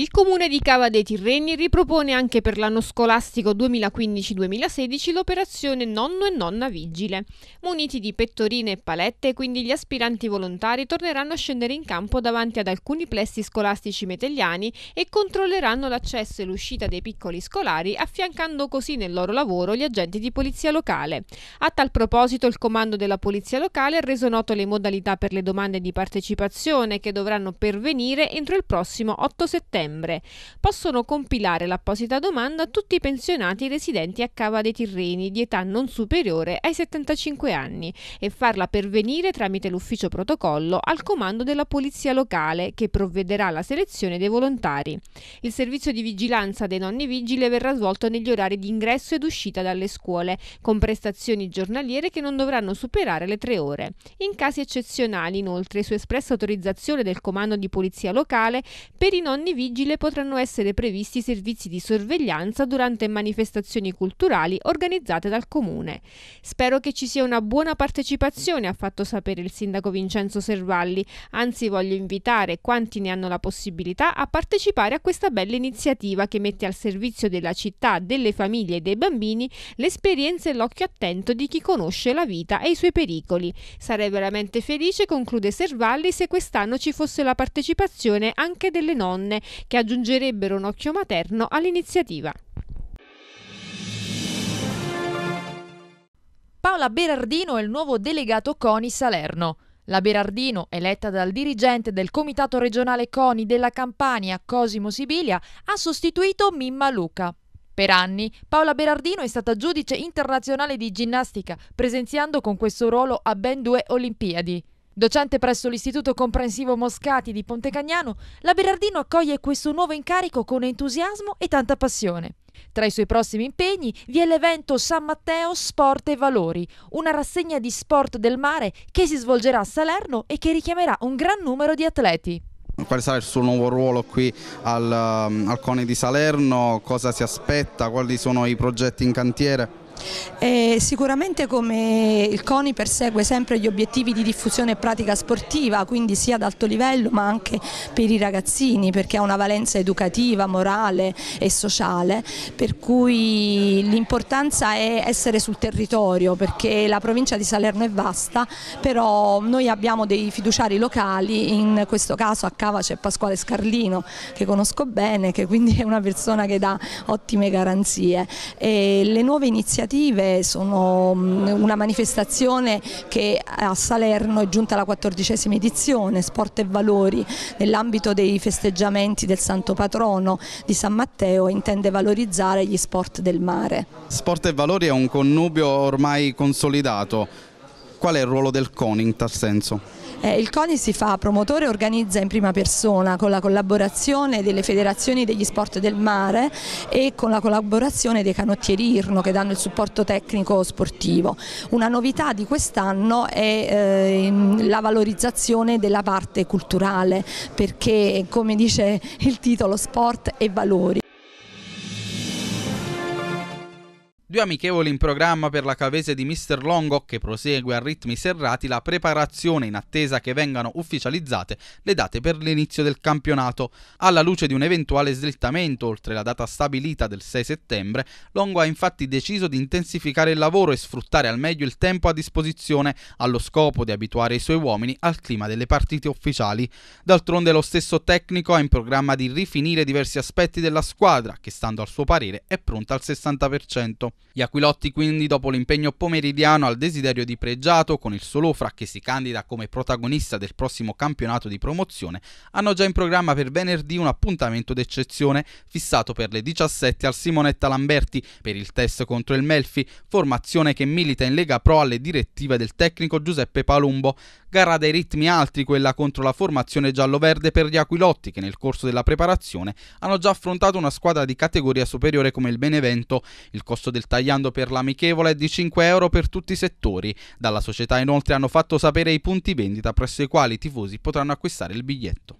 Il comune di Cava dei Tirreni ripropone anche per l'anno scolastico 2015-2016 l'operazione Nonno e Nonna Vigile. Muniti di pettorine e palette, quindi gli aspiranti volontari torneranno a scendere in campo davanti ad alcuni plessi scolastici metelliani e controlleranno l'accesso e l'uscita dei piccoli scolari, affiancando così nel loro lavoro gli agenti di polizia locale. A tal proposito il comando della polizia locale ha reso noto le modalità per le domande di partecipazione che dovranno pervenire entro il prossimo 8 settembre settembre. Possono compilare l'apposita domanda tutti i pensionati residenti a Cava dei Tirreni di età non superiore ai 75 anni e farla pervenire tramite l'ufficio protocollo al comando della polizia locale che provvederà alla selezione dei volontari. Il servizio di vigilanza dei nonni vigili verrà svolto negli orari di ingresso ed uscita dalle scuole, con prestazioni giornaliere che non dovranno superare le tre ore. In casi eccezionali, inoltre, su espressa autorizzazione del comando di polizia locale, per i nonni vigili vigile potranno essere previsti servizi di sorveglianza durante manifestazioni culturali organizzate dal Comune. Spero che ci sia una buona partecipazione, ha fatto sapere il sindaco Vincenzo Servalli, anzi voglio invitare quanti ne hanno la possibilità a partecipare a questa bella iniziativa che mette al servizio della città, delle famiglie e dei bambini l'esperienza e l'occhio attento di chi conosce la vita e i suoi pericoli. Sarei veramente felice, conclude Servalli, se quest'anno ci fosse la partecipazione anche delle nonne che aggiungerebbero un occhio materno all'iniziativa. Paola Berardino è il nuovo delegato CONI Salerno. La Berardino, eletta dal dirigente del Comitato regionale CONI della Campania, Cosimo Sibilia, ha sostituito Mimma Luca. Per anni Paola Berardino è stata giudice internazionale di ginnastica, presenziando con questo ruolo a ben due Olimpiadi. Docente presso l'Istituto Comprensivo Moscati di Pontecagnano, la Berardino accoglie questo nuovo incarico con entusiasmo e tanta passione. Tra i suoi prossimi impegni vi è l'evento San Matteo Sport e Valori, una rassegna di sport del mare che si svolgerà a Salerno e che richiamerà un gran numero di atleti quale sarà il suo nuovo ruolo qui al, um, al Cone di Salerno, cosa si aspetta, quali sono i progetti in cantiere? Eh, sicuramente come il CONI persegue sempre gli obiettivi di diffusione e pratica sportiva, quindi sia ad alto livello ma anche per i ragazzini perché ha una valenza educativa, morale e sociale, per cui l'importanza è essere sul territorio perché la provincia di Salerno è vasta, però noi abbiamo dei fiduciari locali, in questo caso a Cava c'è Pasquale Scarlino che conosco bene, che quindi è una persona che dà ottime garanzie. E le nuove iniziative collaborative sono mm, una manifestazione che a Salerno è giunta alla quattordicesima edizione, Sport e Valori, nell'ambito dei festeggiamenti del Santo Patrono di San Matteo intende valorizzare gli sport del mare. Sport e Valori è un connubio ormai consolidato, qual è il ruolo del CONI in tal senso? Eh, il CONI si fa promotore e organizza in prima persona con la collaborazione delle federazioni degli sport del mare e con la collaborazione dei canottieri IRNO che danno il supporto tecnico sportivo. Una novità di quest'anno è eh, la valorizzazione della parte culturale perché come dice il titolo sport e valori. Due amichevoli in programma per la Cavese di Mr. Longo che prosegue a ritmi serrati la preparazione in attesa che vengano ufficializzate le date per l'inizio del campionato. Alla luce di un eventuale slittamento oltre la data stabilita del 6 settembre, Longo ha infatti deciso di intensificare il lavoro e sfruttare al meglio il tempo a disposizione allo scopo di abituare i suoi uomini al clima delle partite ufficiali. D'altronde lo stesso tecnico ha in programma di rifinire diversi aspetti della squadra che stando al suo parere è pronta al 60%. Gli Aquilotti quindi dopo l'impegno pomeridiano al desiderio di Pregiato con il Solofra che si candida come protagonista del prossimo campionato di promozione hanno già in programma per venerdì un appuntamento d'eccezione fissato per le 17 al Simonetta Lamberti per il test contro il Melfi, formazione che milita in Lega Pro alle direttive del tecnico Giuseppe Palumbo. Gara dai ritmi alti quella contro la formazione giallo-verde per gli Aquilotti che nel corso della preparazione hanno già affrontato una squadra di categoria superiore come il Benevento. Il costo del tagliando per l'amichevole di 5 euro per tutti i settori. Dalla società inoltre hanno fatto sapere i punti vendita presso i quali i tifosi potranno acquistare il biglietto.